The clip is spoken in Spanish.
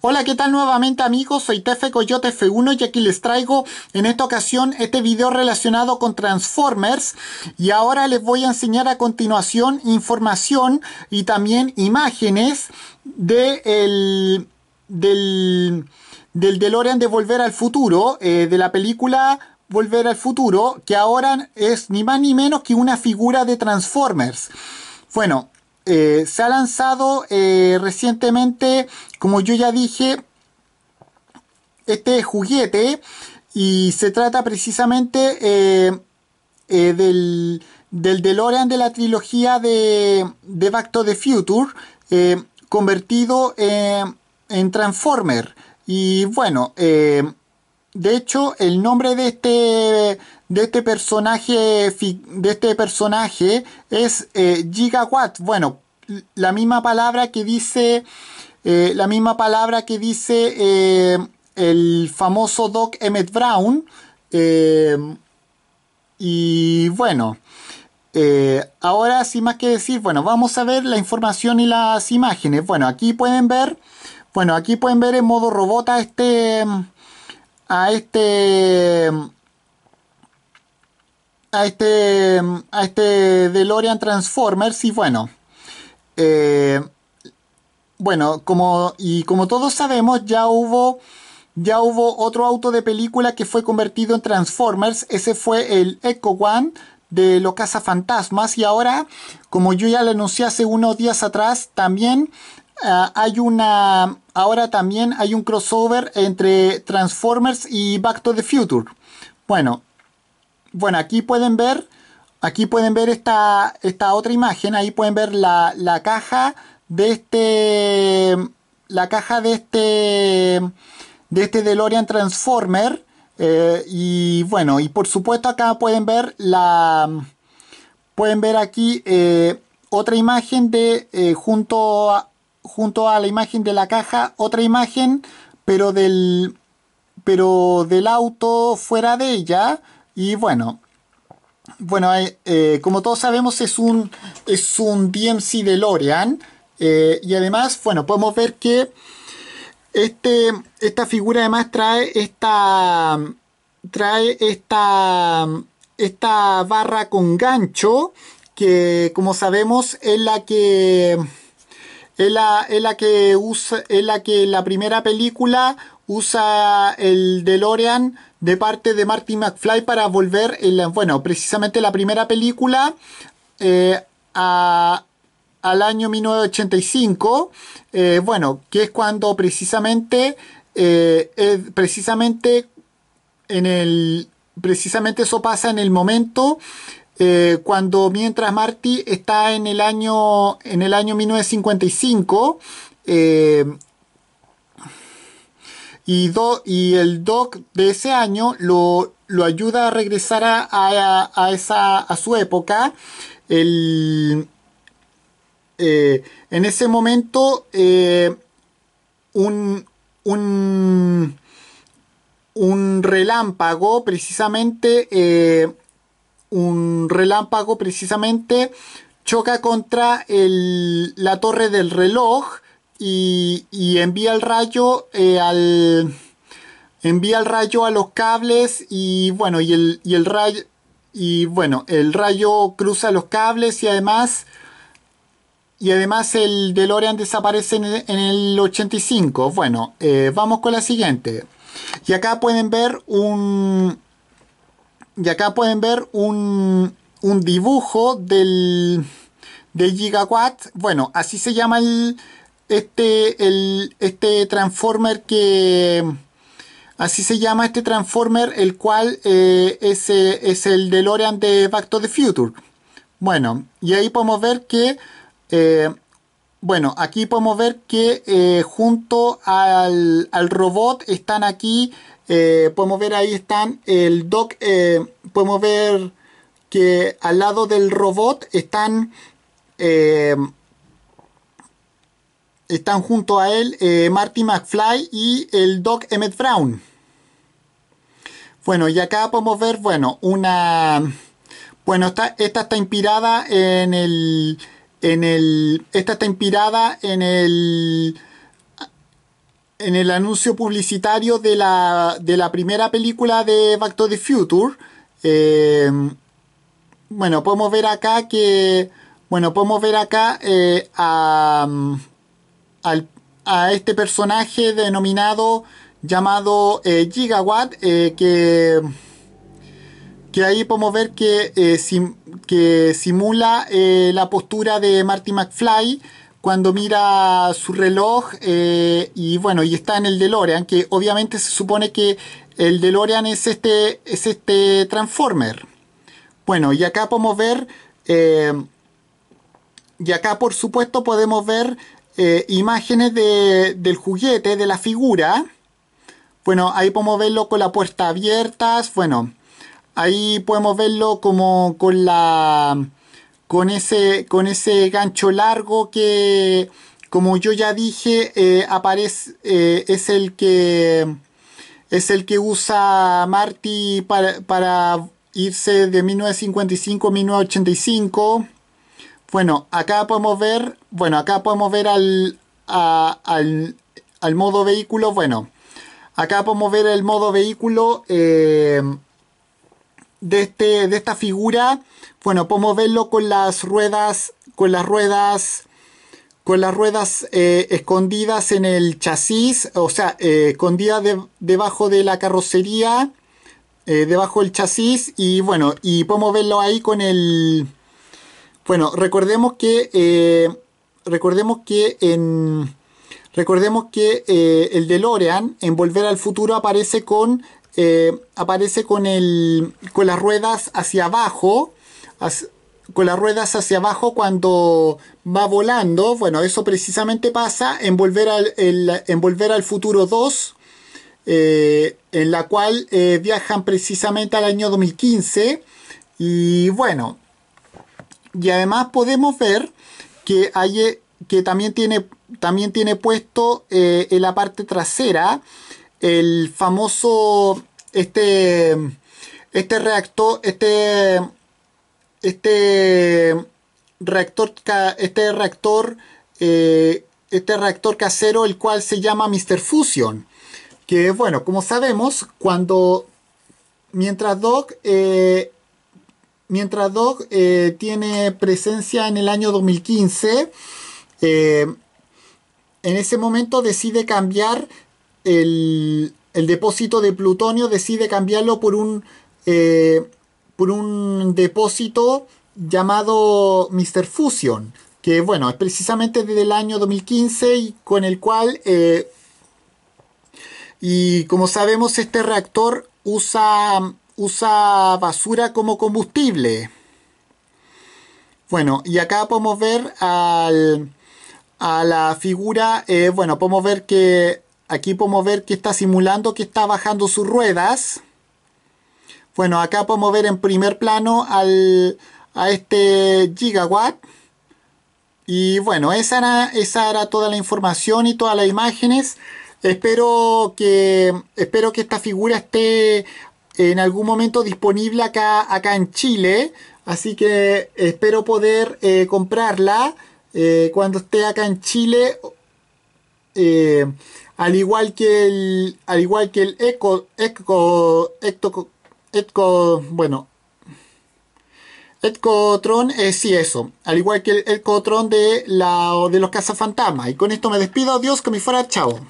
Hola, ¿qué tal nuevamente amigos? Soy Tefe Coyote F1 y aquí les traigo en esta ocasión este video relacionado con Transformers y ahora les voy a enseñar a continuación información y también imágenes de el, del, del DeLorean de Volver al Futuro, eh, de la película Volver al Futuro, que ahora es ni más ni menos que una figura de Transformers. Bueno, eh, se ha lanzado eh, recientemente, como yo ya dije, este juguete y se trata precisamente eh, del, del DeLorean de la trilogía de, de Back to the Future convertido en Transformer. Y bueno, de hecho, el nombre de este de este personaje de este personaje es Gigawatt. Bueno, la misma palabra que dice, eh, la misma palabra que dice eh, el famoso Doc Emmett Brown. Eh, y bueno, ahora sin más que decir, bueno, vamos a ver la información y las imágenes. Bueno, aquí pueden ver, bueno, aquí pueden ver en modo robot a este, a este a este a este DeLorean Transformers y bueno eh, bueno, como, y como todos sabemos, ya hubo, ya hubo otro auto de película que fue convertido en Transformers. Ese fue el Echo One de los Fantasmas. Y ahora, como yo ya lo anuncié hace unos días atrás, también eh, hay una. Ahora también hay un crossover entre Transformers y Back to the Future. Bueno, bueno, aquí pueden ver Aquí pueden ver esta, esta otra imagen, ahí pueden ver la, caja de este la caja de este de este DeLorean Transformer eh, y bueno y por supuesto acá pueden ver la pueden ver aquí eh, otra imagen de eh, junto a, junto a la imagen de la caja otra imagen pero del pero del auto fuera de ella y bueno bueno, eh, como todos sabemos, es un, es un DMC de Eh, y además, bueno, podemos ver que este, esta figura además trae esta, trae esta, esta barra con gancho que, como sabemos, es la que es la, que usa, es la que la primera película usa el DeLorean de parte de Marty McFly para volver, bueno, precisamente la primera película eh, al año 1985, eh, bueno, que es cuando precisamente, eh, es precisamente en el, precisamente eso pasa en el momento cuando mientras Marty está en el año en el año 1955 y, el Doc de ese año lo, ayuda a regresar a, a, su época. Eh, en ese momento, eh, un, un, relámpago, precisamente, eh, un relámpago precisamente choca contra la torre del reloj y, envía el rayo eh, al envía el rayo a los cables y bueno y el, y el rayo y bueno el rayo cruza los cables y además y además el DeLorean desaparece en el, 85 bueno eh, vamos con la siguiente y acá pueden ver un y acá pueden ver un, un dibujo del de Gigawatt bueno así se llama el este, el, este transformer que... Así se llama este transformer, el cual eh, es, eh, es, el DeLorean de Back to the Future. Bueno, y ahí podemos ver que... Eh, bueno, aquí podemos ver que junto al, al, robot están aquí, podemos ver ahí están el doc podemos ver que al lado del robot están están junto a él eh, Marty McFly y el Doc Emmett Brown. Bueno, y acá podemos ver, bueno, una... Bueno, esta, está inspirada en el... En el... Esta está inspirada en el... En el anuncio publicitario de la, primera película de Back to the Future. Em, bueno, podemos ver acá que... Bueno, podemos ver acá eh, a a este personaje denominado llamado eh, Gigawatt, eh, que, que ahí podemos ver que, eh, que simula la postura de Marty McFly cuando mira su reloj y bueno, y está en el DeLorean, que obviamente se supone que el DeLorean es este, es este Transformer. Bueno, y acá podemos ver... y acá por supuesto podemos ver eh, imágenes del juguete, de la figura. Bueno, ahí podemos verlo con la puerta abierta. Bueno, ahí podemos verlo como con la... Con ese, con ese gancho largo que, como yo ya dije, eh, aparece, eh, es el que es el que usa Marty para, para irse de 1955 a 1985. Bueno, acá podemos ver, bueno, acá podemos ver al, al, al modo vehículo, bueno, acá podemos ver el modo vehículo eh, de, este, de esta figura, bueno, podemos verlo con las ruedas, con las ruedas, con las ruedas eh, escondidas en el chasis, o sea, eh, escondidas debajo de la carrocería, debajo del chasis, y bueno, y podemos verlo ahí con el bueno, recordemos que eh, recordemos que en recordemos que eh, el DeLorean en Volver al Futuro aparece con eh, aparece con el con las ruedas hacia abajo con las ruedas hacia abajo cuando va volando. Bueno, eso precisamente pasa en Volver al, Volver al Futuro 2, en la cual viajan precisamente al año 2015. Y bueno, y además podemos ver que, hay, eh, que también, tiene, también tiene puesto eh, en la parte trasera el famoso, este, este reactor, este, este reactor, este reactor, eh, este reactor casero, el cual se llama Mr. Fusion. Que bueno, como sabemos, cuando mientras Doc mientras Dog eh, tiene presencia en el año 2015, eh, en ese momento decide cambiar el, depósito de plutonio, decide cambiarlo por un, eh, por un depósito llamado Mr. Fusion, que bueno, es precisamente desde el año 2015 y con el cual, y como sabemos, este reactor usa usa basura como combustible. Bueno, y acá podemos ver al, a la figura, eh, bueno, podemos ver que aquí podemos ver que está simulando que está bajando sus ruedas. Bueno, acá podemos ver en primer plano al, a este gigawatt. Y bueno, esa era, esa era toda la información y todas las imágenes. Espero que, espero que esta figura esté en algún momento disponible acá, acá en Chile. Así que espero poder eh, comprarla eh, cuando esté acá en Chile. Eh, al igual que el. Al igual que el Eco. Eco. Eco. Bueno. Ecotron es sí eso. Al igual que el Ecotron de, la, de los cazafantasmas. Y con esto me despido. Adiós, que me fuera. Chao.